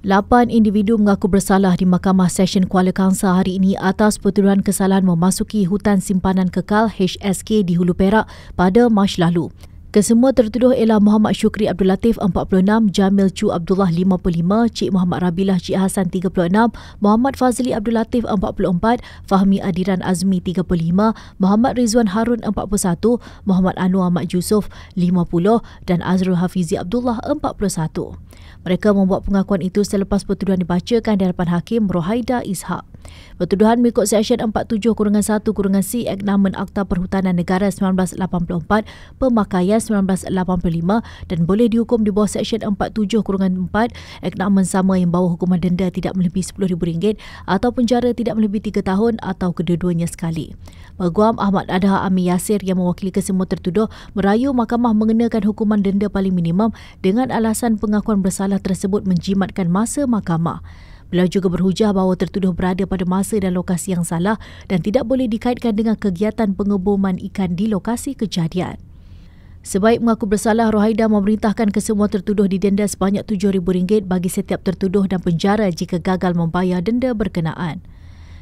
Lapan individu mengaku bersalah di Mahkamah Session Kuala Kangsar hari ini atas pertuduhan kesalahan memasuki hutan simpanan kekal HSK di Hulu Perak pada Mac lalu. Kesemua tertuduh ialah Muhammad Shukri Abdul Latif 46, Jamil Chu Abdullah 55, Cik Muhammad Rabilah Cik Hasan 36, Muhammad Fazli Abdul Latif 44, Fahmi Adiran Azmi 35, Muhammad Rizwan Harun 41, Muhammad Anwar Ahmad Yusof 50 dan Azrul Hafizi Abdullah 41. Mereka membuat pengakuan itu selepas pertuduhan dibacakan di hadapan Hakim Rohaida Ishak. Pertuduhan mengikut Seksyen 47-1-C Agnamen Akta Perhutanan Negara 1984, Pemakaian 1985 dan boleh dihukum di bawah Seksyen 47-4 Agnamen sama yang bawah hukuman denda tidak melebihi RM10,000 atau penjara tidak melebihi 3 tahun atau kedua-duanya sekali. Peguam Ahmad Adha Amir Yasir yang mewakili kesemua tertuduh merayu mahkamah mengenakan hukuman denda paling minimum dengan alasan pengakuan bersama masalah tersebut menjimatkan masa mahkamah. Beliau juga berhujah bahawa tertuduh berada pada masa dan lokasi yang salah dan tidak boleh dikaitkan dengan kegiatan pengeboman ikan di lokasi kejadian. Sebaik mengaku bersalah, Rohaida memerintahkan kesemua tertuduh denda sebanyak RM7,000 bagi setiap tertuduh dan penjara jika gagal membayar denda berkenaan.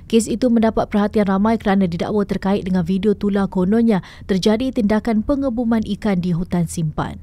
Kes itu mendapat perhatian ramai kerana didakwa terkait dengan video tular kononnya terjadi tindakan pengebuman ikan di hutan simpan.